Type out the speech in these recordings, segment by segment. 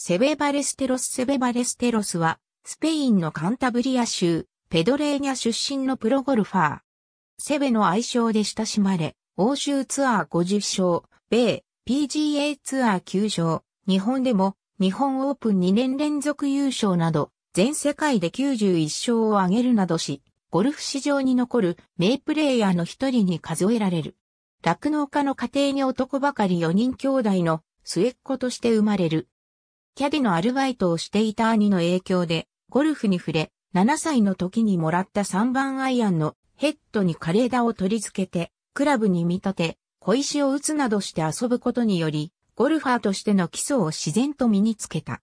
セベバレステロスセベバレステロスは、スペインのカンタブリア州、ペドレーニャ出身のプロゴルファー。セベの愛称で親しまれ、欧州ツアー50勝、米、PGA ツアー9勝、日本でも、日本オープン2年連続優勝など、全世界で91勝を挙げるなどし、ゴルフ史上に残る名プレイヤーの一人に数えられる。酪農家の家庭に男ばかり4人兄弟の末っ子として生まれる。キャディのアルバイトをしていた兄の影響で、ゴルフに触れ、7歳の時にもらった3番アイアンのヘッドに枯れ枝を取り付けて、クラブに見立て、小石を打つなどして遊ぶことにより、ゴルファーとしての基礎を自然と身につけた。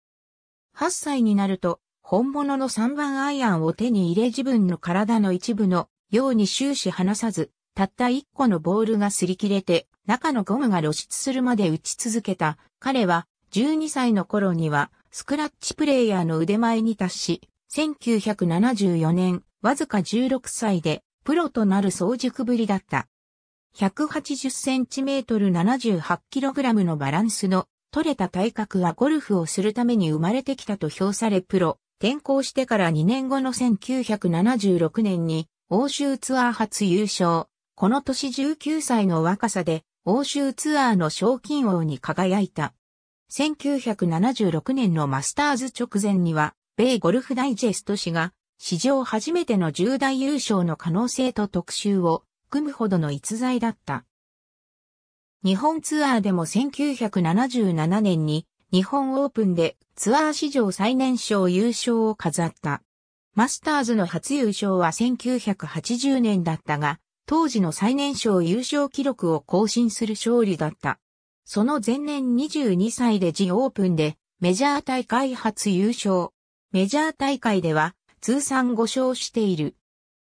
8歳になると、本物の3番アイアンを手に入れ自分の体の一部のように終始離さず、たった1個のボールが擦り切れて、中のゴムが露出するまで打ち続けた。彼は12歳の頃には、スクラッチプレイヤーの腕前に達し、1974年、わずか16歳で、プロとなる早熟ぶりだった。1 8 0センチメートル7 8 k g のバランスの取れた体格はゴルフをするために生まれてきたと評されプロ、転校してから2年後の1976年に欧州ツアー初優勝。この年19歳の若さで欧州ツアーの賞金王に輝いた。1976年のマスターズ直前には、米ゴルフダイジェスト氏が、史上初めての10大優勝の可能性と特集を組むほどの逸材だった。日本ツアーでも1977年に日本オープンでツアー史上最年少優勝を飾った。マスターズの初優勝は1980年だったが、当時の最年少優勝記録を更新する勝利だった。その前年22歳でジオープンでメジャー大会初優勝。メジャー大会では通算5勝している。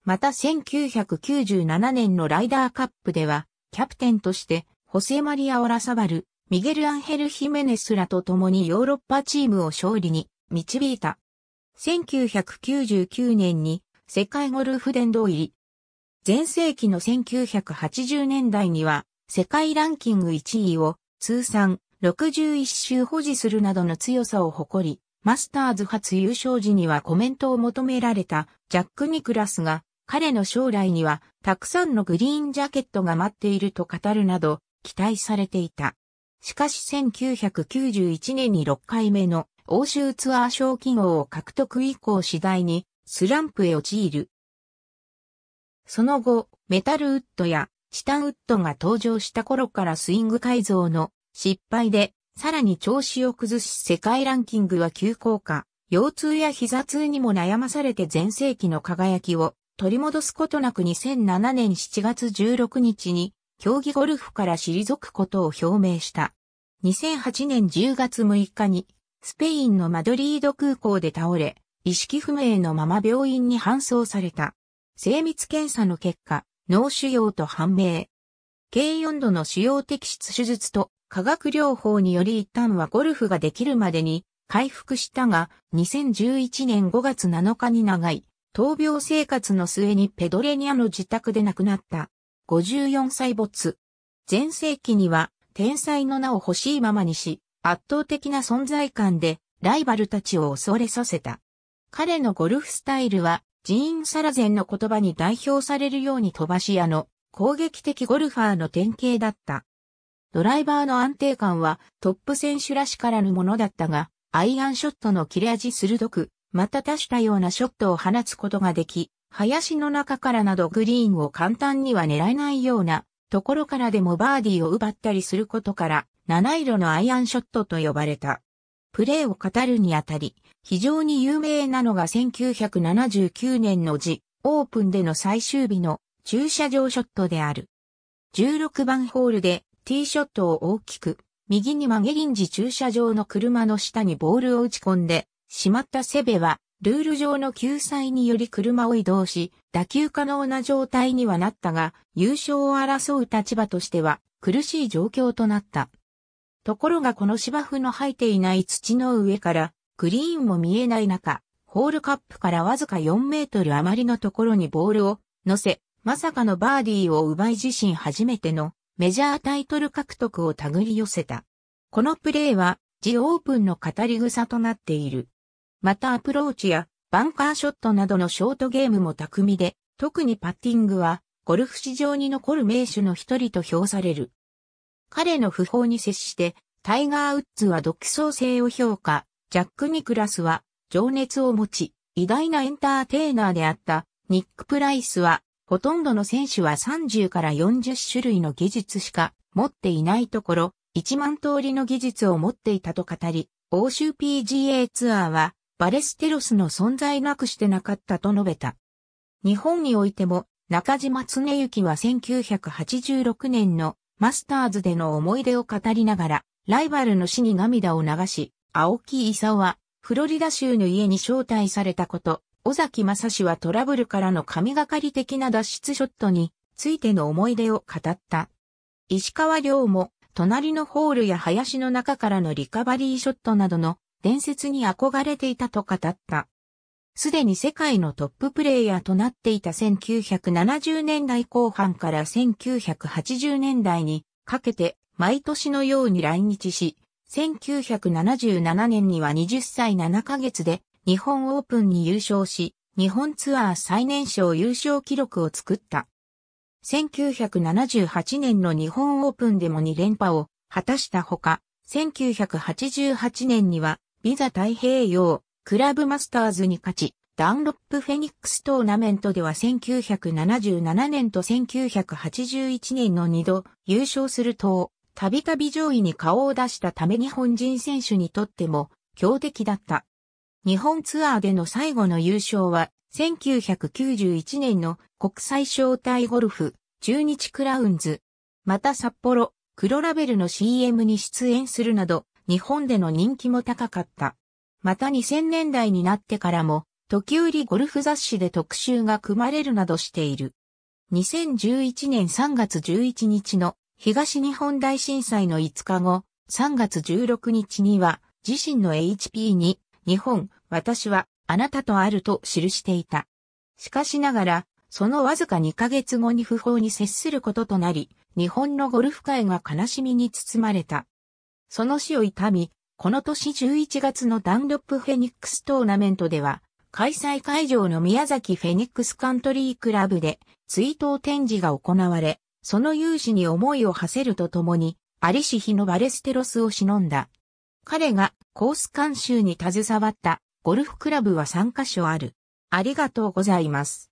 また1997年のライダーカップではキャプテンとしてホセマリア・オラサバル、ミゲル・アンヘル・ヒメネスらと共にヨーロッパチームを勝利に導いた。1999年に世界ゴルフ殿堂入り。前世紀の1980年代には世界ランキング1位を通算61周保持するなどの強さを誇り、マスターズ初優勝時にはコメントを求められたジャック・ニクラスが、彼の将来にはたくさんのグリーンジャケットが待っていると語るなど期待されていた。しかし1991年に6回目の欧州ツアー賞金王を獲得以降次第にスランプへ陥る。その後、メタルウッドやチタンウッドが登場した頃からスイング改造の失敗で、さらに調子を崩し世界ランキングは急降下、腰痛や膝痛にも悩まされて全盛期の輝きを取り戻すことなく2007年7月16日に競技ゴルフから退くことを表明した。2008年10月6日にスペインのマドリード空港で倒れ、意識不明のまま病院に搬送された。精密検査の結果、脳腫瘍と判明。軽4度の腫瘍摘出手術と化学療法により一旦はゴルフができるまでに回復したが、2011年5月7日に長い、闘病生活の末にペドレニアの自宅で亡くなった。54歳没。前世紀には、天才の名を欲しいままにし、圧倒的な存在感で、ライバルたちを恐れさせた。彼のゴルフスタイルは、ジーン・サラゼンの言葉に代表されるように飛ばし屋の攻撃的ゴルファーの典型だった。ドライバーの安定感はトップ選手らしからぬものだったが、アイアンショットの切れ味鋭く、また多種多様なショットを放つことができ、林の中からなどグリーンを簡単には狙えないようなところからでもバーディーを奪ったりすることから、七色のアイアンショットと呼ばれた。プレーを語るにあたり、非常に有名なのが1979年のジ・オープンでの最終日の駐車場ショットである。16番ホールでティーショットを大きく、右に曲げ臨時駐車場の車の下にボールを打ち込んで、しまったセベは、ルール上の救済により車を移動し、打球可能な状態にはなったが、優勝を争う立場としては苦しい状況となった。ところがこの芝生の生えていない土の上からグリーンも見えない中、ホールカップからわずか4メートル余りのところにボールを乗せ、まさかのバーディーを奪い自身初めてのメジャータイトル獲得を手繰り寄せた。このプレーは、ジオープンの語り草となっている。またアプローチやバンカーショットなどのショートゲームも巧みで、特にパッティングは、ゴルフ史上に残る名手の一人と評される。彼の訃報に接して、タイガー・ウッズは独創性を評価、ジャック・ニクラスは情熱を持ち、偉大なエンターテイナーであったニック・プライスは、ほとんどの選手は30から40種類の技術しか持っていないところ、1万通りの技術を持っていたと語り、欧州 PGA ツアーはバレステロスの存在なくしてなかったと述べた。日本においても中島恒幸は1986年のマスターズでの思い出を語りながら、ライバルの死に涙を流し、青木勲は、フロリダ州の家に招待されたこと、尾崎正氏はトラブルからの神がかり的な脱出ショットについての思い出を語った。石川亮も、隣のホールや林の中からのリカバリーショットなどの伝説に憧れていたと語った。すでに世界のトッププレイヤーとなっていた1970年代後半から1980年代にかけて毎年のように来日し、1977年には20歳7ヶ月で日本オープンに優勝し、日本ツアー最年少優勝記録を作った。1978年の日本オープンでも2連覇を果たしたほか、1988年にはビザ太平洋クラブマスターズに勝ち、ダンロップフェニックストーナメントでは1977年と1981年の2度優勝すると、たびたび上位に顔を出したため日本人選手にとっても強敵だった。日本ツアーでの最後の優勝は、1991年の国際招待ゴルフ、中日クラウンズ。また札幌、黒ラベルの CM に出演するなど、日本での人気も高かった。また2000年代になってからも、時折ゴルフ雑誌で特集が組まれるなどしている。2011年3月11日の東日本大震災の5日後、3月16日には自身の HP に日本、私はあなたとあると記していた。しかしながら、そのわずか2ヶ月後に不法に接することとなり、日本のゴルフ界が悲しみに包まれた。その死を痛み、この年11月のダンロップフェニックストーナメントでは、開催会場の宮崎フェニックスカントリークラブで追悼展示が行われ、その有事に思いを馳せるとともに、アリシヒのバレステロスを忍んだ。彼がコース監修に携わったゴルフクラブは3カ所ある。ありがとうございます。